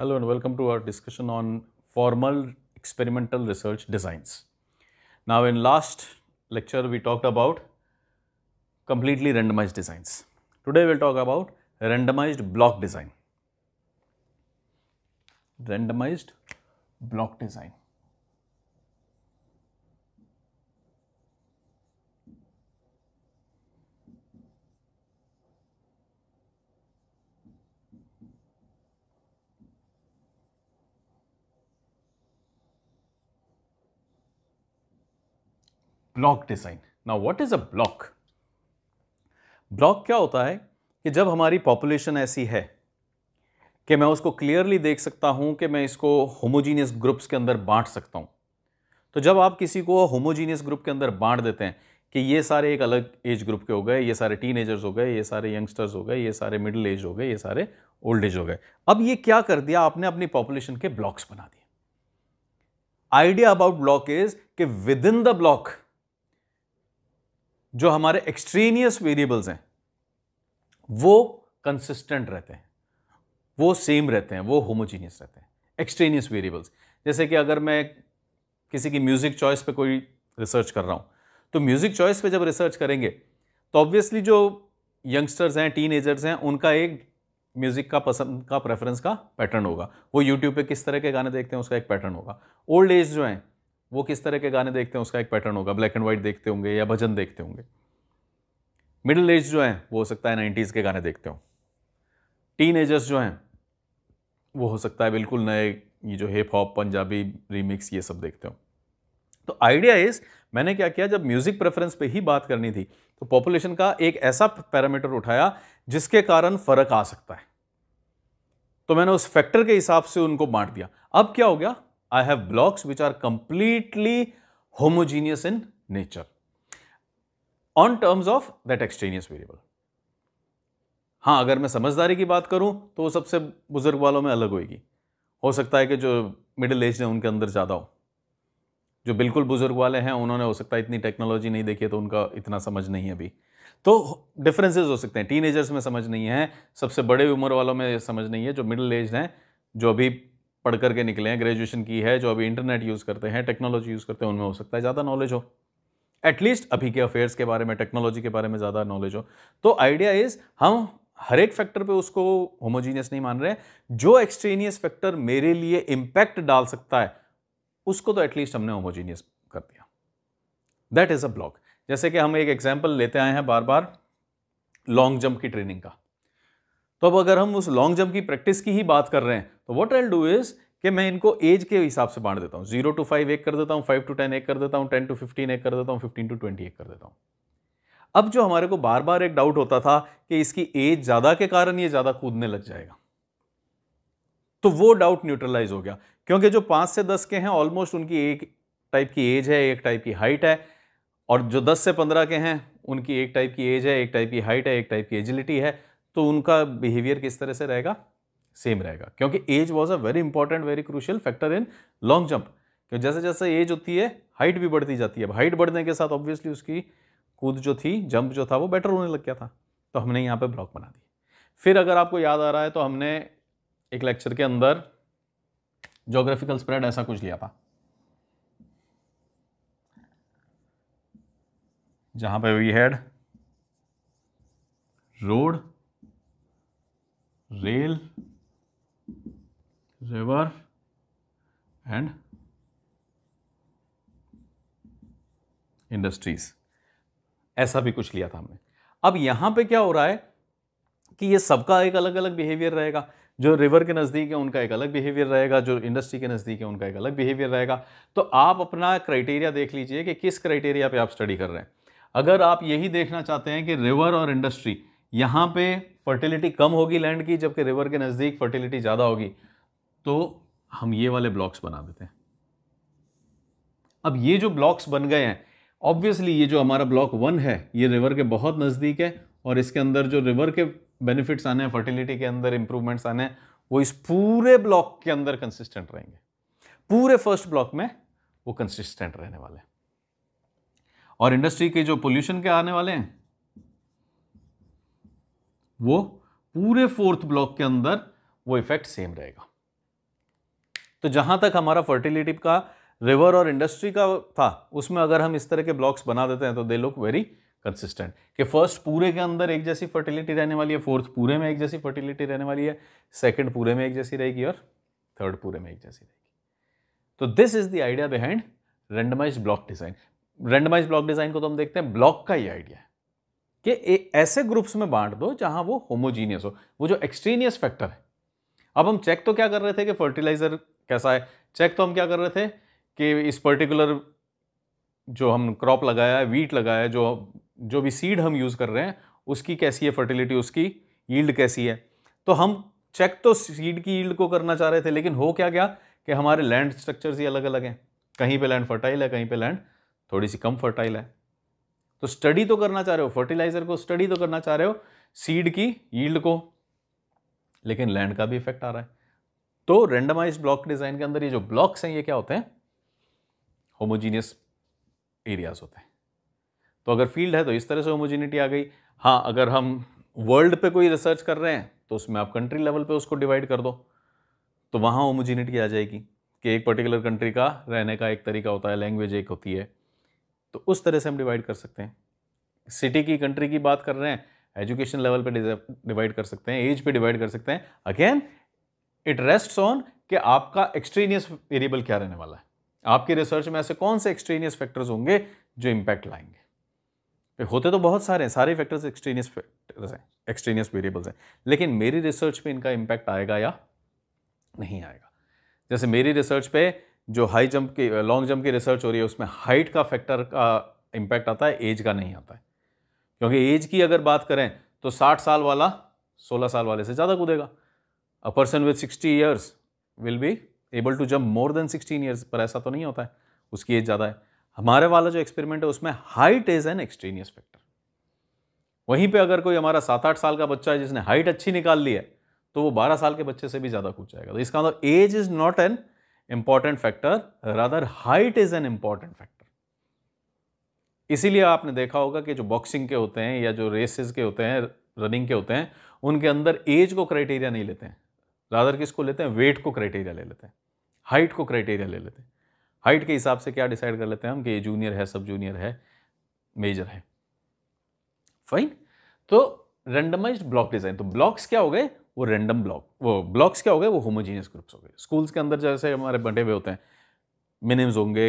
Hello and welcome to our discussion on formal experimental research designs. Now in last lecture we talked about completely randomized designs. Today we will talk about randomized block design. Randomized block design. Block design now what is a block block क्या होता है कि जब हमारी population ऐसी है कि मैं उसको क्लियरली देख सकता हूँ कि मैं इसको होमोजीनियस ग्रुप्स के अंदर बांट सकता हूँ तो जब आप किसी को होमोजीनियस ग्रुप के अंदर बांट देते हैं कि ये सारे एक अलग एज ग्रुप के हो गए ये सारे टीन हो गए ये सारे यंगस्टर्स हो गए ये सारे मिडिल एज हो गए ये सारे ओल्ड एज हो गए अब ये क्या कर दिया आपने अपनी पॉपुलेशन के ब्लॉक्स बना दिए आइडिया अबाउट ब्लॉक इज कि विद इन द ब्लॉक जो हमारे एक्सट्रीनियस वेरिएबल्स हैं वो कंसिस्टेंट रहते हैं वो सेम रहते हैं वो होमोजीनियस रहते हैं एक्सट्रीनियस वेरिएबल्स जैसे कि अगर मैं किसी की म्यूज़िक चॉइस पे कोई रिसर्च कर रहा हूँ तो म्यूज़िक चॉइस पे जब रिसर्च करेंगे तो ऑब्वियसली जो यंगस्टर्स हैं टीन हैं उनका एक म्यूज़िक का पसंद का प्रेफरेंस का पैटर्न होगा वो यूट्यूब पे किस तरह के गाने देखते हैं उसका एक पैटर्न होगा ओल्ड एज जो हैं वो किस तरह के गाने देखते हैं उसका एक पैटर्न होगा ब्लैक एंड व्हाइट देखते होंगे या भजन देखते होंगे मिडिल एज जो हैं वो हो सकता है नाइन्टीज़ के गाने देखते हों टीन एजर्स जो हैं वो हो सकता है बिल्कुल नए ये जो हिप हॉप पंजाबी रीमिक्स ये सब देखते हों तो आइडिया इस मैंने क्या किया जब म्यूज़िक प्रेफरेंस पे ही बात करनी थी तो पॉपुलेशन का एक ऐसा पैरामीटर उठाया जिसके कारण फ़र्क आ सकता है तो मैंने उस फैक्टर के हिसाब से उनको बांट दिया अब क्या हो गया I have blocks which are completely homogeneous in nature on terms of that extraneous variable. हाँ अगर मैं समझदारी की बात करूं तो वो सबसे बुजुर्ग वालों में अलग होगी हो सकता है कि जो मिडिल एज है उनके अंदर ज़्यादा हो जो बिल्कुल बुजुर्ग वाले हैं उन्होंने हो सकता है इतनी टेक्नोलॉजी नहीं देखी है तो उनका इतना समझ नहीं है अभी तो डिफरेंसेस हो सकते हैं टीनेजर्स में समझ नहीं है सबसे बड़े उम्र वालों में समझ नहीं है जो मिडिल एज हैं जो अभी पढ़ करके निकले हैं ग्रेजुएशन की है जो अभी इंटरनेट यूज़ करते हैं टेक्नोलॉजी यूज़ करते हैं उनमें हो सकता है ज़्यादा नॉलेज हो एटलीस्ट अभी के अफेयर्स के बारे में टेक्नोलॉजी के बारे में ज़्यादा नॉलेज हो तो आइडिया इज़ हम हर एक फैक्टर पे उसको होमोजीनियस नहीं मान रहे जो एक्सट्रेनियस फैक्टर मेरे लिए इम्पैक्ट डाल सकता है उसको तो एटलीस्ट हमने होमोजीनियस कर दिया दैट इज़ अ ब्लॉक जैसे कि हम एक एग्जाम्पल लेते आए हैं बार बार लॉन्ग जंप की ट्रेनिंग का तो अब अगर हम उस लॉन्ग जंप की प्रैक्टिस की ही बात कर रहे हैं तो वट आई डू इज़ कि मैं इनको एज के हिसाब से बांट देता हूँ जीरो टू फाइव एक कर देता हूँ फाइव टू टेन एक कर देता हूँ टेन टू फिफ्टीन एक कर देता हूँ फिफ्टीन टू ट्वेंटी एक कर देता हूँ अब जो हमारे को बार बार एक डाउट होता था कि इसकी एज ज़्यादा के कारण ये ज़्यादा कूदने लग जाएगा तो वो डाउट न्यूट्रलाइज हो गया क्योंकि जो पाँच से दस के हैं ऑलमोस्ट उनकी एक टाइप की एज है एक टाइप की हाइट है और जो दस से पंद्रह के हैं उनकी एक टाइप की एज है एक टाइप की हाइट है एक टाइप की एजिलिटी है तो उनका बिहेवियर किस तरह से रहेगा सेम रहेगा क्योंकि age was a very important very crucial factor in long jump क्योंकि जैसे जैसे एज होती है हाइट भी बढ़ती जाती है अब हाइट बढ़ने के साथ ऑब्वियसली उसकी कूद जो थी जंप जो था वो बेटर होने लग गया था तो हमने यहाँ पे ब्लॉक बना दी फिर अगर आपको याद आ रहा है तो हमने एक लेक्चर के अंदर जोग्राफिकल स्प्रेड ऐसा कुछ लिया था जहां पे we had road rail river and industries ऐसा भी कुछ लिया था हमने अब यहां पे क्या हो रहा है कि ये सबका एक अलग अलग बिहेवियर रहेगा जो रिवर के नज़दीक है उनका एक अलग बिहेवियर रहेगा जो इंडस्ट्री के नज़दीक है उनका एक अलग बिहेवियर रहेगा तो आप अपना क्राइटेरिया देख लीजिए कि किस क्राइटेरिया पे आप स्टडी कर रहे हैं अगर आप यही देखना चाहते हैं कि रिवर और इंडस्ट्री यहाँ पे फर्टिलिटी कम होगी लैंड की जबकि रिवर के नज़दीक फर्टिलिटी ज़्यादा होगी तो हम ये वाले ब्लॉक्स बना देते हैं अब ये जो ब्लॉक्स बन गए हैं ऑब्वियसली ये जो हमारा ब्लॉक वन है ये रिवर के बहुत नज़दीक है और इसके अंदर जो रिवर के बेनिफिट्स आने हैं फर्टिलिटी के अंदर इंप्रूवमेंट्स आने हैं वो इस पूरे ब्लॉक के अंदर कंसिस्टेंट रहेंगे पूरे फर्स्ट ब्लॉक में वो कंसिस्टेंट रहने वाले हैं और इंडस्ट्री के जो पोल्यूशन के आने वाले हैं वो पूरे फोर्थ ब्लॉक के अंदर वो इफेक्ट सेम रहेगा तो जहां तक हमारा फर्टिलिटी का रिवर और इंडस्ट्री का था उसमें अगर हम इस तरह के ब्लॉक्स बना देते हैं तो दे लुक वेरी कंसिस्टेंट कि फर्स्ट पूरे के अंदर एक जैसी फर्टिलिटी रहने वाली है फोर्थ पूरे में एक जैसी फर्टिलिटी रहने वाली है सेकंड पूरे में एक जैसी रहेगी और थर्ड पूरे में एक जैसी रहेगी तो this is the idea behind randomize block design randomize block design को तो हम देखते हैं ब्लॉक का ही आइडिया है कि ऐसे ग्रुप्स में बांट दो जहां वो होमोजीनियस हो वो जो एक्सट्रीनियस फैक्टर है अब हम चेक तो क्या कर रहे थे कि फर्टिलाइज़र कैसा है चेक तो हम क्या कर रहे थे कि इस पर्टिकुलर जो हम क्रॉप लगाया है वीट लगाया है जो जो भी सीड हम यूज़ कर रहे हैं उसकी कैसी है फर्टिलिटी उसकी ईल्ड कैसी है तो हम चेक तो सीड की ईल्ड को करना चाह रहे थे लेकिन हो क्या गया कि हमारे लैंड स्ट्रक्चर्स ही अलग अलग हैं कहीं पे लैंड फर्टाइल है कहीं पे लैंड थोड़ी सी कम फर्टाइल है तो स्टडी तो करना चाह रहे हो फर्टिलाइजर को स्टडी तो करना चाह रहे हो सीड की यील्ड को लेकिन लैंड का भी इफेक्ट आ रहा है तो रेंडमाइज ब्लॉक डिजाइन के अंदर ये जो ब्लॉक्स हैं ये क्या होते हैं होमोजीनियस एरियाज होते हैं तो अगर फील्ड है तो इस तरह से होमोजीनिटी आ गई हाँ अगर हम वर्ल्ड पे कोई रिसर्च कर रहे हैं तो उसमें आप कंट्री लेवल पे उसको डिवाइड कर दो तो वहाँ होमोजीनिटी आ जाएगी कि एक पर्टिकुलर कंट्री का रहने का एक तरीका होता है लैंग्वेज एक होती है तो उस तरह से हम डिवाइड कर सकते हैं सिटी की कंट्री की बात कर रहे हैं एजुकेशन लेवल पे डिवाइड कर सकते हैं एज पे डिवाइड कर सकते हैं अगेन इट रेस्ट ऑन कि आपका एक्सट्रीनियस वेरिएबल क्या रहने वाला है आपकी रिसर्च में ऐसे कौन से एक्सट्रीनियस फैक्टर्स होंगे जो इम्पैक्ट लाएंगे होते तो बहुत सारे हैं सारे फैक्टर्स एक्सट्रीनियस फैक्टर्स हैं एक्सट्रीनियस वेरिएबल्स हैं लेकिन मेरी रिसर्च पे इनका इम्पैक्ट आएगा या नहीं आएगा जैसे मेरी रिसर्च पे जो हाई जंप की लॉन्ग जंप की रिसर्च हो रही है उसमें हाइट का फैक्टर का इम्पैक्ट आता है एज का नहीं आता है क्योंकि एज की अगर बात करें तो 60 साल वाला 16 साल वाले से ज़्यादा कूदेगा a person with 60 years will be able to jump more than 16 years पर ऐसा तो नहीं होता है उसकी एज ज़्यादा है हमारे वाला जो एक्सपेरिमेंट है उसमें height is an extraneous factor वहीं पर अगर कोई हमारा सात आठ साल का बच्चा है जिसने हाइट अच्छी निकाल ली है तो वो बारह साल के बच्चे से भी ज़्यादा कूद जाएगा तो इसका मतलब age is not an important factor rather height is an important factor इसीलिए आपने देखा होगा कि जो बॉक्सिंग के होते हैं या जो रेसेस के होते हैं रनिंग के होते हैं उनके अंदर एज को क्राइटेरिया नहीं लेते हैं रादर किसको लेते हैं वेट को क्राइटेरिया ले लेते हैं हाइट को क्राइटेरिया ले लेते हैं हाइट के हिसाब से क्या डिसाइड कर लेते हैं हम कि ये जूनियर है सब जूनियर है मेजर है फाइन तो रेंडमाइज्ड ब्लॉक डिज़ाइन तो ब्लॉक्स क्या हो गए वो रैंडम ब्लॉक वो ब्लॉक्स क्या हो गए वो होमोजीनियस ग्रुप्स हो गए स्कूल्स के अंदर जैसे हमारे बंटे हुए होते हैं मिनिम्स होंगे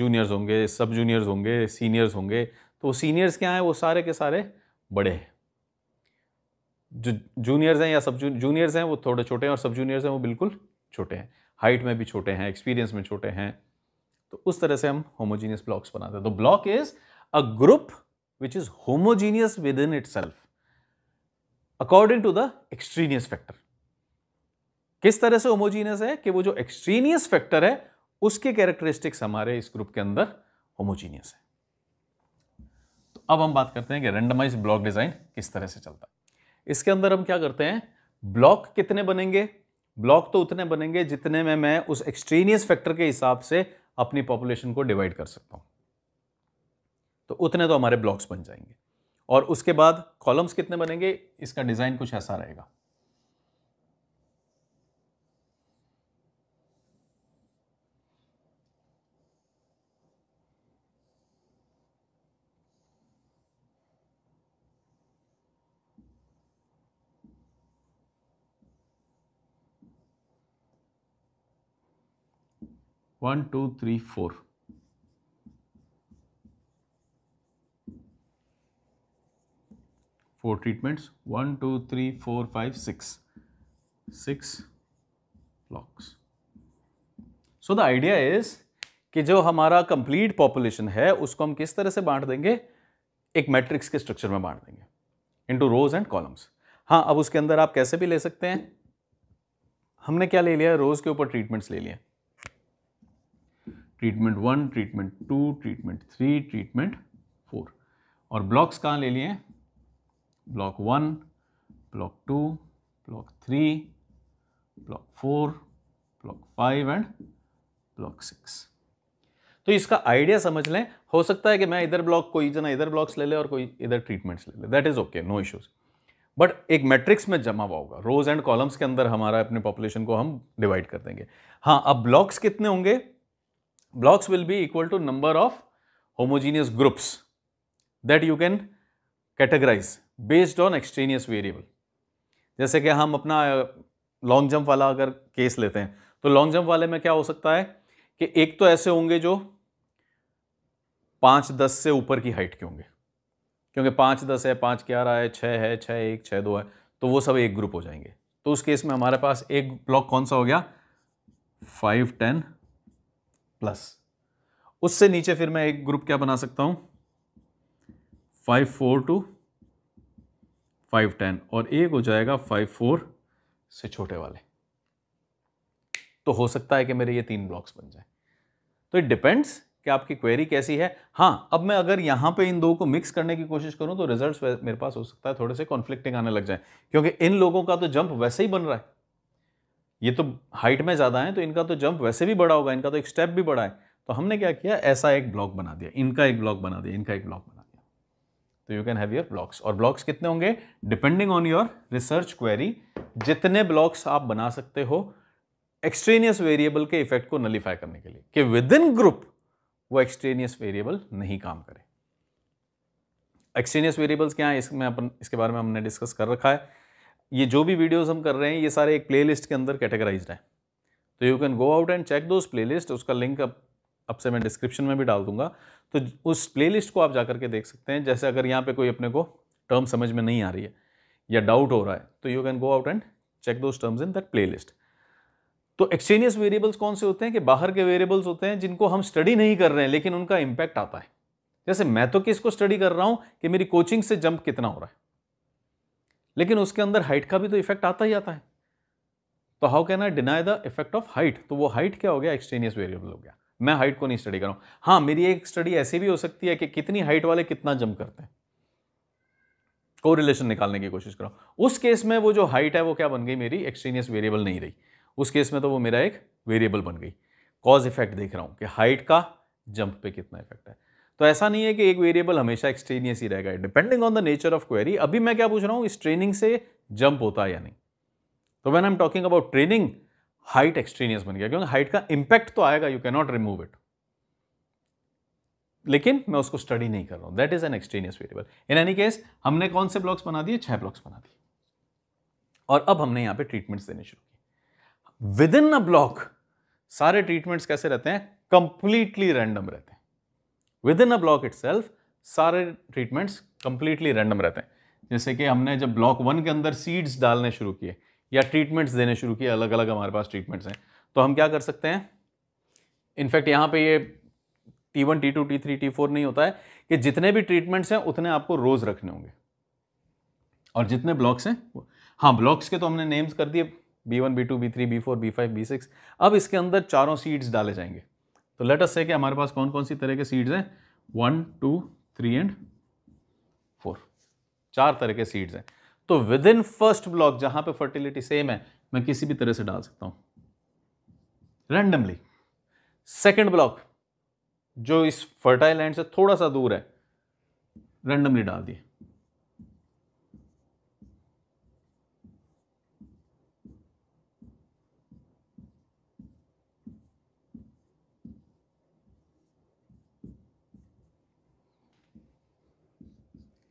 जूनियर्स होंगे सब जूनियर्स होंगे सीनियर्स होंगे तो सीनियर्स क्या हैं वो सारे के सारे बड़े हैं जो जूनियर्स हैं या सब जूनियर्स हैं वो थोड़े छोटे हैं और सब जूनियर्स हैं वो बिल्कुल छोटे हैं हाइट में भी छोटे हैं एक्सपीरियंस में छोटे हैं तो उस तरह से हम होमोजीनियस ब्लॉक्स बनाते हैं तो block is a group which is homogeneous within itself according to the extraneous factor किस तरह से होमोजीनियस है कि वो जो एक्सट्रीनियस फैक्टर है उसके कैरेक्टरिस्टिक्स हमारे इस ग्रुप के अंदर होमोजीनियस है तो अब हम बात करते हैं कि रेंडमाइज ब्लॉक डिजाइन किस तरह से चलता है इसके अंदर हम क्या करते हैं ब्लॉक कितने बनेंगे ब्लॉक तो उतने बनेंगे जितने में मैं उस एक्सट्रीनियस फैक्टर के हिसाब से अपनी पॉपुलेशन को डिवाइड कर सकता हूं तो उतने तो हमारे ब्लॉक्स बन जाएंगे और उसके बाद कॉलम्स कितने बनेंगे इसका डिज़ाइन कुछ ऐसा रहेगा one two three four four treatments one two three four five six six blocks so the idea is कि जो हमारा कंप्लीट पॉपुलेशन है उसको हम किस तरह से बांट देंगे एक मैट्रिक्स के स्ट्रक्चर में बांट देंगे टू रोज एंड कॉलम्स हाँ अब उसके अंदर आप कैसे भी ले सकते हैं हमने क्या ले लिया रोज के ऊपर ट्रीटमेंट्स ले लिए treatment one treatment two treatment three treatment four और ब्लॉक्स कहाँ ले लिए हैं block 1, block 2, block 3, block 4, block 5 and block 6. तो इसका आइडिया समझ लें हो सकता है कि मैं इधर ब्लॉक कोई जना इधर ब्लॉक्स ले ले और कोई इधर ट्रीटमेंट्स ले ले that is okay no issues but एक मैट्रिक्स में जमा हुआ होगा रोज एंड कॉलम्स के अंदर हमारा अपने पॉपुलेशन को हम डिवाइड कर देंगे हाँ अब ब्लॉक्स कितने होंगे blocks will be equal to number of homogeneous groups that you can categorize based on extraneous variable जैसे कि हम अपना लॉन्ग जंप वाला अगर केस लेते हैं तो लॉन्ग जंप वाले में क्या हो सकता है कि एक तो ऐसे होंगे जो पाँच दस से ऊपर की हाइट के होंगे क्योंकि पाँच दस है पाँच ग्यारह है छः है छः एक छः दो है तो वो सब एक ग्रुप हो जाएंगे तो उस केस में हमारे पास एक ब्लॉक कौन सा हो गया फाइव टेन प्लस उससे नीचे फिर मैं एक ग्रुप क्या बना सकता हूँ five four two five ten और एक हो जाएगा फाइव फोर से छोटे वाले तो हो सकता है कि मेरे ये तीन ब्लॉक्स बन जाए तो इट डिपेंड्स कि आपकी क्वेरी कैसी है हाँ अब मैं अगर यहाँ पे इन दो को मिक्स करने की कोशिश करूँ तो रिजल्ट्स मेरे पास हो सकता है थोड़े से कॉन्फ्लिक्टिंग आने लग जाए क्योंकि इन लोगों का तो जंप वैसे ही बन रहा है ये तो हाइट में ज़्यादा है तो इनका तो जंप वैसे भी बड़ा होगा इनका तो एक स्टेप भी बड़ा है तो हमने क्या किया ऐसा एक ब्लॉक बना दिया इनका एक ब्लॉक बना दिया इनका एक ब्लॉक बना तो you can have your blocks और ब्लॉक्स कितने होंगे depending on your research query जितने ब्लॉक्स आप बना सकते हो एक्सट्रेनियस वेरिएबल के इफेक्ट को नलीफाई करने के लिए कि विद इन ग्रुप वो एक्सट्रेनियस वेरिएबल नहीं काम करे एक्सट्रेनियस वेरिएबल्स क्या है इसमें अपन इसके बारे में हमने डिस्कस कर रखा है ये जो भी वीडियोस हम कर रहे हैं ये सारे एक प्लेलिस्ट के अंदर कैटेगराइज्ड हैं तो you can go out and check those playlist उसका लिंक आप अब से मैं डिस्क्रिप्शन में भी डाल दूंगा तो उस प्लेलिस्ट को आप जा के देख सकते हैं जैसे अगर यहाँ पे कोई अपने को टर्म समझ में नहीं आ रही है या डाउट हो रहा है तो you can go out and check those terms in that play तो एक्सचेंजियस वेरिएबल्स कौन से होते हैं कि बाहर के वेरिएबल्स होते हैं जिनको हम स्टडी नहीं कर रहे हैं लेकिन उनका इंपैक्ट आता है जैसे मैं तो किसको स्टडी कर रहा हूं कि मेरी कोचिंग से जंप कितना हो रहा है लेकिन उसके अंदर हाइट का भी तो इफेक्ट आता ही आता है तो how can I deny the effect of height तो वो हाइट क्या हो गया एक्सटेनियस वेरिएबल हो गया मैं हाइट को नहीं स्टडी कर रहा हूं हां मेरी एक स्टडी ऐसी भी हो सकती है कि कितनी हाइट वाले कितना जंप करते हैं को रिलेशन निकालने की कोशिश करो उस केस में वो जो हाइट है वो क्या बन गई मेरी एक्सट्रीनियस वेरिएबल नहीं रही उस केस में तो वो मेरा एक वेरिएबल बन गई कॉज इफेक्ट देख रहा हूं कि हाइट का जंप पे कितना इफेक्ट है तो ऐसा नहीं है कि एक वेरिएबल हमेशा एक्सट्रीनियस ही रहेगा depending on the nature of query अभी मैं क्या पूछ रहा हूं इस ट्रेनिंग से जंप होता है या नहीं तो when I am talking about training height extraneous बन गया क्योंकि हाइट का इंपैक्ट तो आएगा यू नॉट रिमूव इट लेकिन मैं उसको स्टडी नहीं कर रहा हूं that is an extraneous variable in any case हमने कौन से ब्लॉक्स बना दिए छह ब्लॉक्स बना दिए और अब हमने यहां पे ट्रीटमेंट्स देने शुरू किए विद इन अ ब्लॉक सारे ट्रीटमेंट्स कैसे रहते हैं कंप्लीटली रैंडम रहते हैं within a block it सारे ट्रीटमेंट्स कंप्लीटली रैंडम रहते हैं जैसे कि हमने जब ब्लॉक वन के अंदर सीड्स डालने शुरू किए या ट्रीटमेंट्स देने शुरू किए अलग अलग हमारे पास ट्रीटमेंट्स हैं तो हम क्या कर सकते हैं इनफैक्ट यहाँ पे ये T one T two T three T four नहीं होता है कि जितने भी ट्रीटमेंट्स हैं उतने आपको रोज़ रखने होंगे और जितने ब्लॉक्स हैं हाँ ब्लॉक्स के तो हमने नेम्स कर दिए B one B two B three B four B five B six अब इसके अंदर चारों सीड्स डाले जाएंगे तो लेट अस से कि हमारे पास कौन कौन सी तरह के सीड्स हैं one two three and four चार तरह के सीड्स हैं तो विद इन फर्स्ट ब्लॉक जहां पे फर्टिलिटी सेम है मैं किसी भी तरह से डाल सकता हूं रैंडमली सेकेंड ब्लॉक जो इस फर्टाइल लैंड से थोड़ा सा दूर है रैंडमली डाल दिए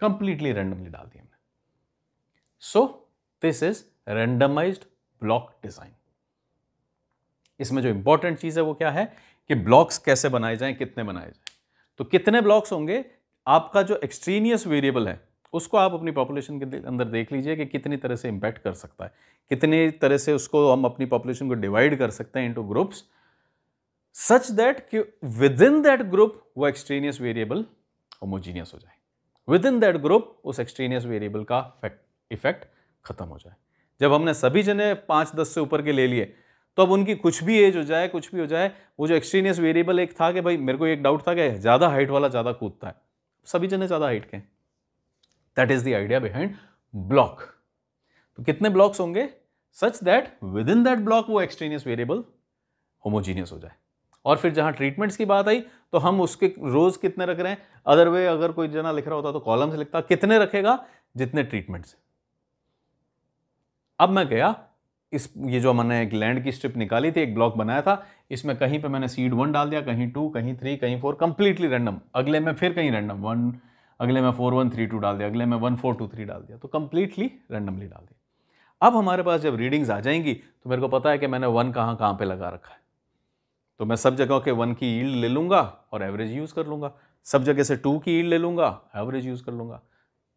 कंप्लीटली रैंडमली डाल दिए so this is randomized block design इसमें जो इंपॉर्टेंट चीज है वो क्या है कि ब्लॉक्स कैसे बनाए जाएं कितने बनाए जाएं तो कितने ब्लॉक्स होंगे आपका जो एक्सट्रीनियस वेरिएबल है उसको आप अपनी पॉपुलेशन के अंदर देख लीजिए कि कितनी तरह से इंपैक्ट कर सकता है कितनी तरह से उसको हम अपनी पॉपुलेशन को डिवाइड कर सकते हैं इनटू ग्रुप्स सच दैट कि विद इन दैट ग्रुप वो एक्सट्रीनियस वेरिएबल होमोजीनियस हो जाए विद इन दैट ग्रुप उस एक्सट्रीनियस वेरिएबल का फैक्ट इफेक्ट खत्म हो जाए जब हमने सभी जने पाँच दस से ऊपर के ले लिए तो अब उनकी कुछ भी एज हो जाए कुछ भी हो जाए वो जो एक्सट्रीनियस वेरिएबल एक था कि भाई मेरे को एक डाउट था कि ज़्यादा हाइट वाला ज़्यादा कूदता है सभी जने ज़्यादा हाइट के that is the idea behind block तो कितने ब्लॉक्स होंगे such that within that block वो एक्सट्रीनियस वेरिएबल होमोजीनियस हो जाए और फिर जहाँ ट्रीटमेंट्स की बात आई तो हम उसके रोज़ कितने रख रहे हैं अदर वे अगर कोई जना लिख रहा होता तो कॉलम्स लिखता कितने रखेगा जितने ट्रीटमेंट्स अब मैं गया इस ये जो मैंने एक लैंड की स्ट्रिप निकाली थी एक ब्लॉक बनाया था इसमें कहीं पे मैंने सीड वन डाल दिया कहीं टू कहीं थ्री कहीं फोर कंप्लीटली रैंडम अगले में फिर कहीं रैंडम वन अगले में फोर वन थ्री टू डाल दिया अगले में वन फोर टू थ्री डाल दिया तो कंप्लीटली रैंडमली डाल दिया अब हमारे पास जब रीडिंग्स आ जाएंगी तो मेरे को पता है कि मैंने वन कहाँ कहाँ पर लगा रखा है तो मैं सब जगह के वन की ईल्ड ले लूँगा और एवरेज यूज़ कर लूँगा सब जगह से टू की ईल्ड ले लूँगा एवरेज यूज़ कर लूँगा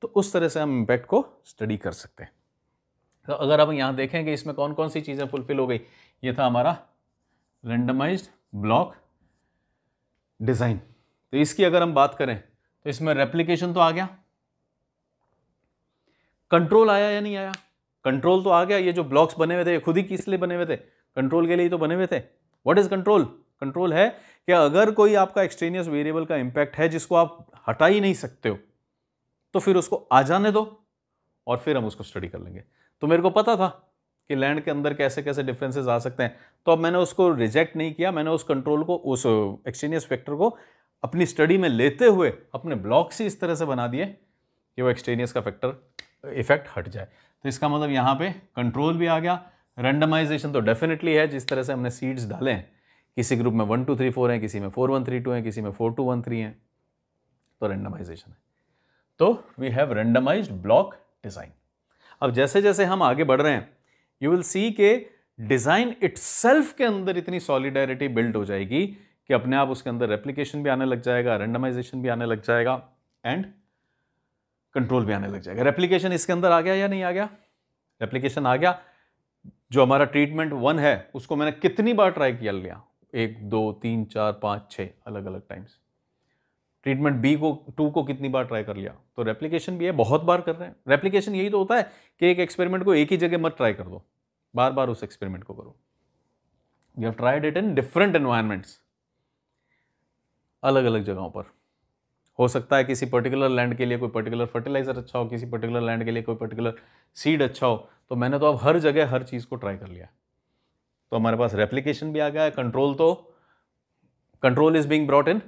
तो उस तरह से हम इम्पैक्ट को स्टडी कर सकते हैं तो अगर हम यहाँ देखें कि इसमें कौन कौन सी चीज़ें फुलफिल हो गई ये था हमारा रेंडमाइज ब्लॉक डिज़ाइन तो इसकी अगर हम बात करें तो इसमें रेप्लीकेशन तो आ गया कंट्रोल आया या नहीं आया कंट्रोल तो आ गया ये जो ब्लॉक्स बने हुए थे ये खुद ही किस लिए बने हुए थे कंट्रोल के लिए तो बने हुए थे व्हाट इज़ कंट्रोल कंट्रोल है कि अगर कोई आपका एक्सट्रेनियस वेरिएबल का इंपैक्ट है जिसको आप हटा ही नहीं सकते हो तो फिर उसको आ जाने दो और फिर हम उसको स्टडी कर लेंगे तो मेरे को पता था कि लैंड के अंदर कैसे कैसे डिफरेंसेस आ सकते हैं तो अब मैंने उसको रिजेक्ट नहीं किया मैंने उस कंट्रोल को उस एक्सटेनियस फैक्टर को अपनी स्टडी में लेते हुए अपने ब्लॉक से इस तरह से बना दिए कि वो एक्सटेनियस का फैक्टर इफेक्ट हट जाए तो इसका मतलब यहाँ पे कंट्रोल भी आ गया रेंडमाइजेशन तो डेफिनेटली है जिस तरह से हमने सीड्स डाले हैं किसी ग्रुप में वन टू थ्री फोर हैं किसी में फोर वन थ्री टू हैं किसी में फोर टू वन थ्री हैं तो रेंडमाइजेशन है तो we have randomized block design अब जैसे जैसे हम आगे बढ़ रहे हैं यू विल सी के डिज़ाइन इट्सेल्फ के अंदर इतनी सॉलिडरिटी बिल्ड हो जाएगी कि अपने आप उसके अंदर रेप्लीकेशन भी आने लग जाएगा रेंडमाइजेशन भी आने लग जाएगा एंड कंट्रोल भी आने लग जाएगा रेप्लीकेशन इसके अंदर आ गया या नहीं आ गया रेप्लीकेशन आ गया जो हमारा ट्रीटमेंट वन है उसको मैंने कितनी बार ट्राई किया लिया एक दो तीन चार पाँच छः अलग अलग टाइम्स ट्रीटमेंट बी को टू को कितनी बार ट्राई कर लिया तो रेप्लीकेशन भी है बहुत बार कर रहे हैं रेप्लीकेशन यही तो होता है कि एक एक्सपेरिमेंट को एक ही जगह मत ट्राई कर दो बार बार उस एक्सपेरिमेंट को करो you have tried it in different environments अलग अलग जगहों पर हो सकता है किसी पर्टिकुलर लैंड के लिए कोई पर्टिकुलर फर्टिलाइजर अच्छा हो किसी पर्टिकुलर लैंड के लिए कोई पर्टिकुलर सीड अच्छा हो तो मैंने तो अब हर जगह हर चीज़ को ट्राई कर लिया तो हमारे पास रेप्लीकेशन भी आ गया है कंट्रोल तो control is being brought in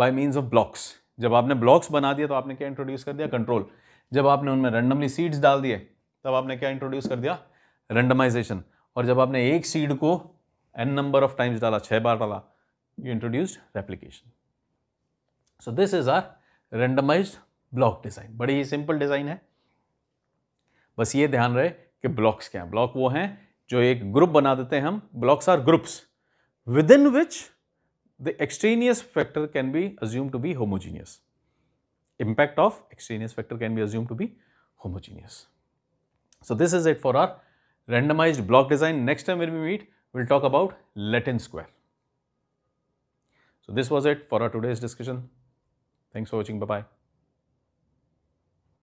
by means of blocks जब आपने ब्लॉक्स बना दिया तो आपने क्या इंट्रोड्यूस कर दिया कंट्रोल जब आपने उनमें रैंडमली सीड्स डाल दिए तब आपने क्या इंट्रोड्यूस कर दिया रेंडमाइजेशन और जब आपने एक सीड को एन नंबर ऑफ टाइम्स डाला छः बार डाला you introduced replication so this is our randomized block design बड़ी ही सिंपल डिज़ाइन है बस ये ध्यान रहे कि ब्लॉक्स क्या हैं ब्लॉक वो हैं जो एक ग्रुप बना देते हैं हम blocks are groups within which the extraneous factor can be assumed to be homogeneous. Impact of extraneous factor can be assumed to be homogeneous. So, this is it for our randomized block design. Next time when we meet, we will talk about Latin square. So, this was it for our today's discussion. Thanks for watching. Bye-bye.